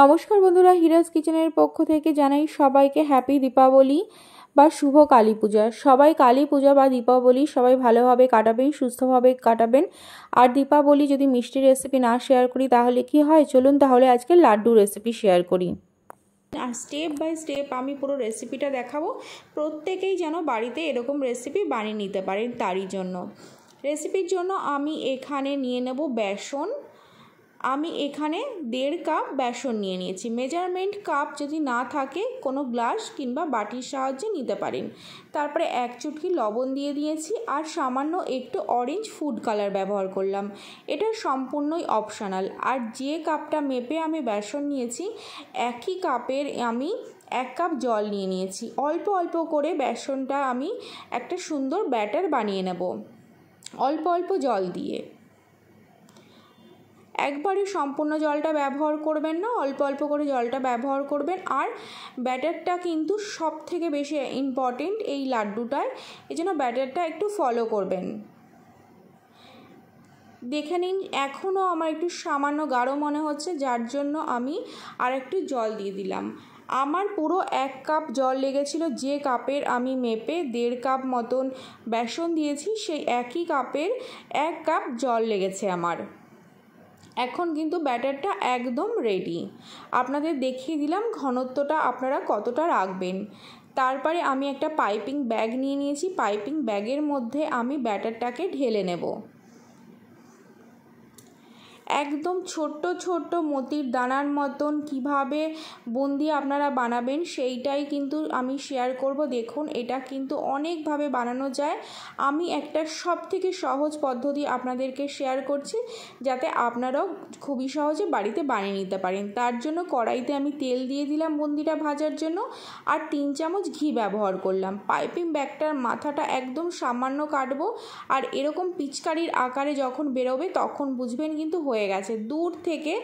নমস্কার বন্ধুরা হিরাজ কিচেনের পক্ষ থেকে জানাই সবাইকে হ্যাপি দীপাবলি বা শুভ কালী পূজা সবাই কালী পূজা বা দীপাবলি সবাই ভালোভাবে কাটাবেন সুস্থভাবে কাটাবেন আর দীপাবলি যদি মিষ্টি রেসিপি না শেয়ার করি তাহলে কি হয় চলুন তাহলে আজকে লাড্ডু রেসিপি শেয়ার করি আর স্টেপ বাই স্টেপ আমি পুরো রেসিপিটা দেখাবো প্রত্যেকেই যেন বাড়িতে এরকম রেসিপি বানিয়ে নিতে পারেন তারই জন্য রেসিপির জন্য আমি এখানে নিয়ে নেব বেসন আমি এখানে দেড় কাপ বেসন নিয়ে নিয়েছি মেজারমেন্ট কাপ যদি না থাকে কোনো গ্লাস কিংবা বাটির সাহায্যে নিতে পারেন তারপরে এক চুটকি লবণ দিয়ে দিয়েছি আর সামান্য একটু অরেঞ্জ ফুড কালার ব্যবহার করলাম এটা সম্পূর্ণই অপশনাল আর যে কাপটা মেপে আমি বেসন নিয়েছি একই কাপের আমি এক কাপ জল নিয়ে নিয়েছি অল্প অল্প করে বেসনটা আমি একটা সুন্দর ব্যাটার বানিয়ে নেব অল্প অল্প জল দিয়ে একবারে সম্পূর্ণ জলটা ব্যবহার করবেন না অল্প অল্প করে জলটা ব্যবহার করবেন আর ব্যাটারটা কিন্তু সব থেকে বেশি ইম্পর্টেন্ট এই লাড্ডুটায় এই জন্য ব্যাটারটা একটু ফলো করবেন দেখে নিন এখনও আমার একটু সামান্য গাঢ় মনে হচ্ছে যার জন্য আমি আর একটু জল দিয়ে দিলাম আমার পুরো এক কাপ জল লেগেছিল যে কাপের আমি মেপে দেড় কাপ মতন বেসন দিয়েছি সেই একই কাপের এক কাপ জল লেগেছে আমার এখন কিন্তু ব্যাটারটা একদম রেডি আপনাদের দেখিয়ে দিলাম ঘনত্বটা আপনারা কতটা রাখবেন তারপরে আমি একটা পাইপিং ব্যাগ নিয়ে নিয়েছি পাইপিং ব্যাগের মধ্যে আমি ব্যাটারটাকে ঢেলে নেব একদম ছোট্ট ছোট্ট মতির দানার মতন কিভাবে বুন্দি আপনারা বানাবেন সেইটাই কিন্তু আমি শেয়ার করব দেখুন এটা কিন্তু অনেকভাবে বানানো যায় আমি একটা সব থেকে সহজ পদ্ধতি আপনাদেরকে শেয়ার করছি যাতে আপনারাও খুবই সহজে বাড়িতে বানিয়ে নিতে পারেন তার জন্য কড়াইতে আমি তেল দিয়ে দিলাম বন্দিটা ভাজার জন্য আর তিন চামচ ঘি ব্যবহার করলাম পাইপিং ব্যাগটার মাথাটা একদম সামান্য কাটবো আর এরকম পিচকারির আকারে যখন বেরোবে তখন বুঝবেন কিন্তু হয়ে হয়ে গেছে দূর থেকে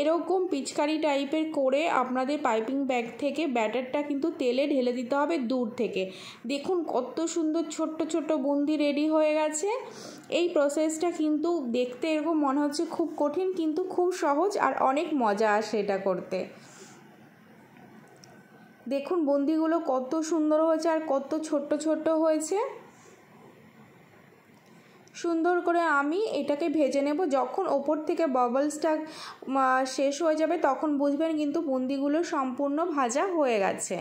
এরকম পিচকারি টাইপের করে আপনাদের পাইপিং ব্যাগ থেকে ব্যাটারটা কিন্তু তেলে ঢেলে দিতে হবে দূর থেকে দেখুন কত সুন্দর ছোট্ট ছোট্ট বুন্দি রেডি হয়ে গেছে এই প্রসেসটা কিন্তু দেখতে এরকম মনে হচ্ছে খুব কঠিন কিন্তু খুব সহজ আর অনেক মজা আসে এটা করতে দেখুন বন্দিগুলো কত সুন্দর হয়েছে আর কত ছোট্ট ছোট্ট হয়েছে সুন্দর করে আমি এটাকে ভেজে নেব যখন ওপর থেকে ববলসটা শেষ হয়ে যাবে তখন বুঝবেন কিন্তু বুন্দিগুলো সম্পূর্ণ ভাজা হয়ে গেছে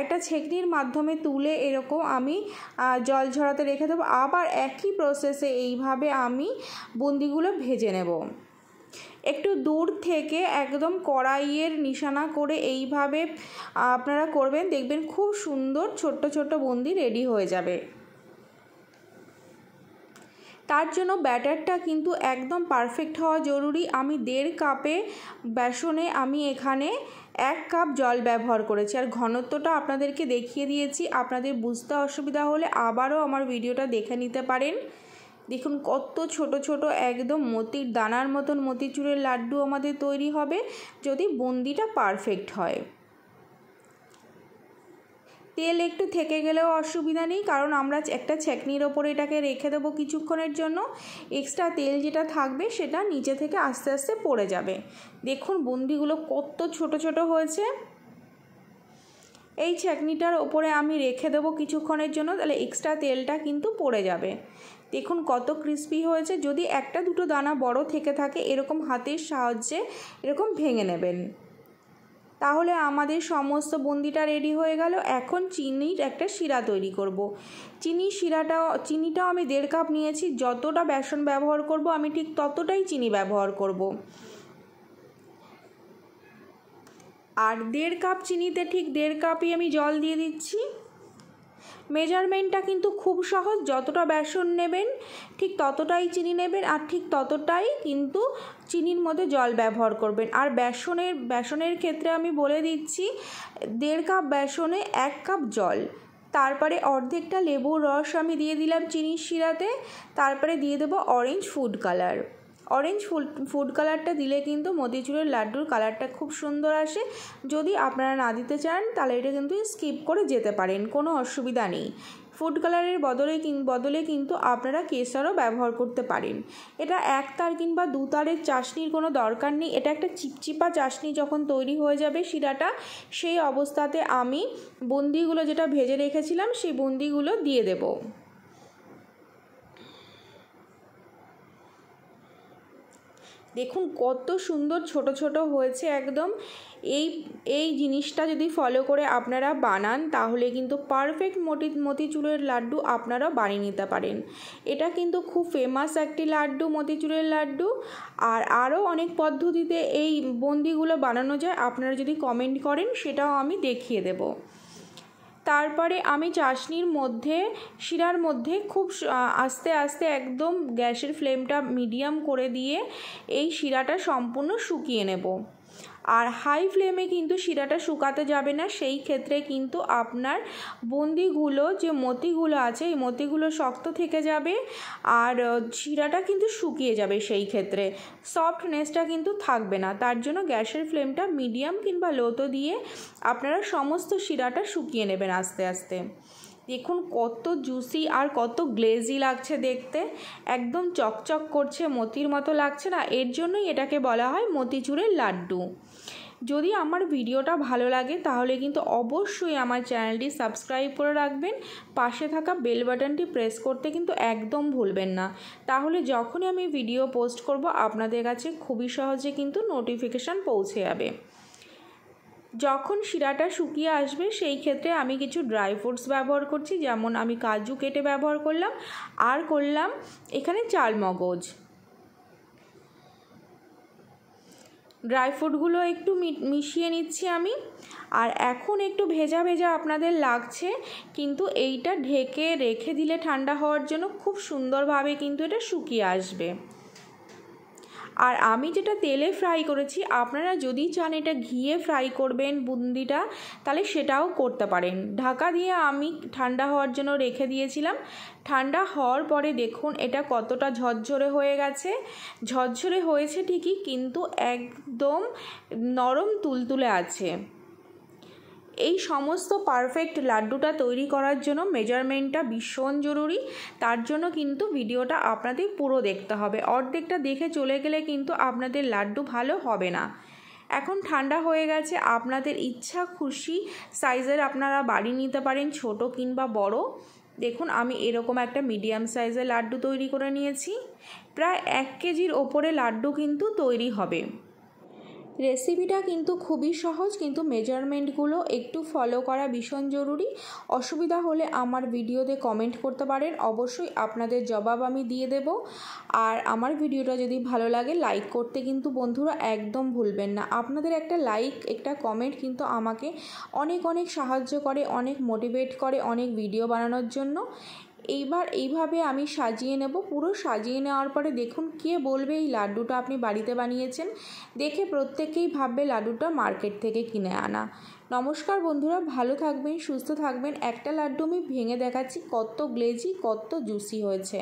একটা ছেকনির মাধ্যমে তুলে এরকম আমি জল ঝরাতে রেখে দেবো আবার একই প্রসেসে এইভাবে আমি বুন্দিগুলো ভেজে নেব একটু দূর থেকে একদম কড়াইয়ের নিশানা করে এইভাবে আপনারা করবেন দেখবেন খুব সুন্দর ছোট্ট ছোট্ট বন্দি রেডি হয়ে যাবে তার জন্য ব্যাটারটা কিন্তু একদম পারফেক্ট হওয়া জরুরি আমি দেড় কাপে বেসনে আমি এখানে এক কাপ জল ব্যবহার করেছি আর ঘনত্বটা আপনাদেরকে দেখিয়ে দিয়েছি আপনাদের বুঝতে অসুবিধা হলে আবারও আমার ভিডিওটা দেখে নিতে পারেন দেখুন কত ছোট ছোট একদম মতির দানার মতন মতিচুরের লাড্ডু আমাদের তৈরি হবে যদি বন্দিটা পারফেক্ট হয় তেল একটু থেকে গেলেও অসুবিধা নেই কারণ আমরা একটা ছেকনির ওপরে এটাকে রেখে দেবো কিছুক্ষণের জন্য এক্সট্রা তেল যেটা থাকবে সেটা নিচে থেকে আস্তে আস্তে পড়ে যাবে দেখুন বুন্দিগুলো কত ছোট ছোট হয়েছে এই ছেকনিটার ওপরে আমি রেখে দেবো কিছুক্ষণের জন্য তাহলে এক্সট্রা তেলটা কিন্তু পড়ে যাবে দেখুন কত ক্রিস্পি হয়েছে যদি একটা দুটো দানা বড় থেকে থাকে এরকম হাতের সাহায্যে এরকম ভেঙে নেবেন তাহলে আমাদের সমস্ত বন্দিটা রেডি হয়ে গেল এখন চিনির একটা শিরা তৈরি করব। চিনির শিরাটাও চিনিটাও আমি দেড় কাপ নিয়েছি যতটা বেসন ব্যবহার করব আমি ঠিক ততটাই চিনি ব্যবহার করব। আর দেড় কাপ চিনিতে ঠিক দেড় কাপই আমি জল দিয়ে দিচ্ছি মেজারমেন্টটা কিন্তু খুব সহজ যতটা বেসন নেবেন ঠিক ততটাই চিনি নেবেন আর ঠিক ততটাই কিন্তু চিনির মধ্যে জল ব্যবহার করবেন আর বেসনের বেসনের ক্ষেত্রে আমি বলে দিচ্ছি দেড় কাপ বেসনে এক কাপ জল তারপরে অর্ধেকটা লেবুর রস আমি দিয়ে দিলাম চিনির শিরাতে তারপরে দিয়ে দেবো অরেঞ্জ ফুড কালার অরেঞ্জ ফুল ফুড কালারটা দিলে কিন্তু মতিচুরের লাড্ডুর কালারটা খুব সুন্দর আসে যদি আপনারা না দিতে চান তাহলে এটা কিন্তু স্কিপ করে যেতে পারেন কোনো অসুবিধা নেই ফুড কালারের বদলে বদলে কিন্তু আপনারা কেশরও ব্যবহার করতে পারেন এটা এক তার কিংবা দু তারের চাশনির কোনো দরকার নেই এটা একটা চিপচিপা চাশনি যখন তৈরি হয়ে যাবে শিরাটা সেই অবস্থাতে আমি বন্দিগুলো যেটা ভেজে রেখেছিলাম সেই বন্দিগুলো দিয়ে দেবো দেখুন কত সুন্দর ছোট ছোট হয়েছে একদম এই এই জিনিসটা যদি ফলো করে আপনারা বানান তাহলে কিন্তু পারফেক্ট মতি মতিচুরের লাড্ডু আপনারা বানিয়ে নিতে পারেন এটা কিন্তু খুব ফেমাস একটি লাড্ডু মতিচুরের লাড্ডু আর আরও অনেক পদ্ধতিতে এই বন্দিগুলো বানানো যায় আপনারা যদি কমেন্ট করেন সেটাও আমি দেখিয়ে দেবো তারপরে আমি চাশনির মধ্যে শিরার মধ্যে খুব আস্তে আস্তে একদম গ্যাসের ফ্লেমটা মিডিয়াম করে দিয়ে এই শিরাটা সম্পূর্ণ শুকিয়ে নেব আর হাই ফ্লেমে কিন্তু শিরাটা শুকাতে যাবে না সেই ক্ষেত্রে কিন্তু আপনার বন্দিগুলো যে মতিগুলো আছে এই মতিগুলো শক্ত থেকে যাবে আর শিরাটা কিন্তু শুকিয়ে যাবে সেই ক্ষেত্রে সফটনেসটা কিন্তু থাকবে না তার জন্য গ্যাসের ফ্লেমটা মিডিয়াম কিংবা লোতো দিয়ে আপনারা সমস্ত শিরাটা শুকিয়ে নেবেন আস্তে আস্তে দেখুন কত জুসি আর কত গ্লেজি লাগছে দেখতে একদম চকচক করছে মতির মতো লাগছে না এর জন্যই এটাকে বলা হয় মতিচুরের লাড্ডু যদি আমার ভিডিওটা ভালো লাগে তাহলে কিন্তু অবশ্যই আমার চ্যানেলটি সাবস্ক্রাইব করে রাখবেন পাশে থাকা বেল বাটনটি প্রেস করতে কিন্তু একদম ভুলবেন না তাহলে যখনই আমি ভিডিও পোস্ট করব আপনাদের কাছে খুবই সহজে কিন্তু নোটিফিকেশান পৌঁছে যাবে যখন শিরাটা শুকিয়ে আসবে সেই ক্ষেত্রে আমি কিছু ড্রাই ফ্রুটস ব্যবহার করছি যেমন আমি কাজু কেটে ব্যবহার করলাম আর করলাম এখানে চাল মগজ ড্রাই ফ্রুটগুলো একটু মিশিয়ে নিচ্ছি আমি আর এখন একটু ভেজা ভেজা আপনাদের লাগছে কিন্তু এইটা ঢেকে রেখে দিলে ঠান্ডা হওয়ার জন্য খুব সুন্দরভাবে কিন্তু এটা শুকিয়ে আসবে আর আমি যেটা তেলে ফ্রাই করেছি আপনারা যদি চান এটা ঘিয়ে ফ্রাই করবেন বুন্দিটা তাহলে সেটাও করতে পারেন ঢাকা দিয়ে আমি ঠান্ডা হওয়ার জন্য রেখে দিয়েছিলাম ঠান্ডা হওয়ার পরে দেখুন এটা কতটা ঝরঝরে হয়ে গেছে ঝরঝরে হয়েছে ঠিকই কিন্তু একদম নরম তুলতুলে আছে এই সমস্ত পারফেক্ট লাড্ডুটা তৈরি করার জন্য মেজারমেন্টটা ভীষণ জরুরি তার জন্য কিন্তু ভিডিওটা আপনাদের পুরো দেখতে হবে অর্ধেকটা দেখে চলে গেলে কিন্তু আপনাদের লাড্ডু ভালো হবে না এখন ঠান্ডা হয়ে গেছে আপনাদের ইচ্ছা খুশি সাইজের আপনারা বাড়ি নিতে পারেন ছোট কিংবা বড় দেখুন আমি এরকম একটা মিডিয়াম সাইজের লাড্ডু তৈরি করে নিয়েছি প্রায় এক কেজির ওপরে লাড্ডু কিন্তু তৈরি হবে রেসিপিটা কিন্তু খুবই সহজ কিন্তু মেজারমেন্টগুলো একটু ফলো করা ভীষণ জরুরি অসুবিধা হলে আমার ভিডিওতে কমেন্ট করতে পারেন অবশ্যই আপনাদের জবাব আমি দিয়ে দেব আর আমার ভিডিওটা যদি ভালো লাগে লাইক করতে কিন্তু বন্ধুরা একদম ভুলবেন না আপনাদের একটা লাইক একটা কমেন্ট কিন্তু আমাকে অনেক অনেক সাহায্য করে অনেক মোটিভেট করে অনেক ভিডিও বানানোর জন্য এইবার এইভাবে আমি সাজিয়ে নেব পুরো সাজিয়ে নেওয়ার পরে দেখুন কে বলবে এই লাড্ডুটা আপনি বাড়িতে বানিয়েছেন দেখে প্রত্যেকেই ভাববে লাড্ডুটা মার্কেট থেকে কিনে আনা নমস্কার বন্ধুরা ভালো থাকবেন সুস্থ থাকবেন একটা লাড্ডু আমি ভেঙে দেখাচ্ছি কত গ্লেজি কত জুসি হয়েছে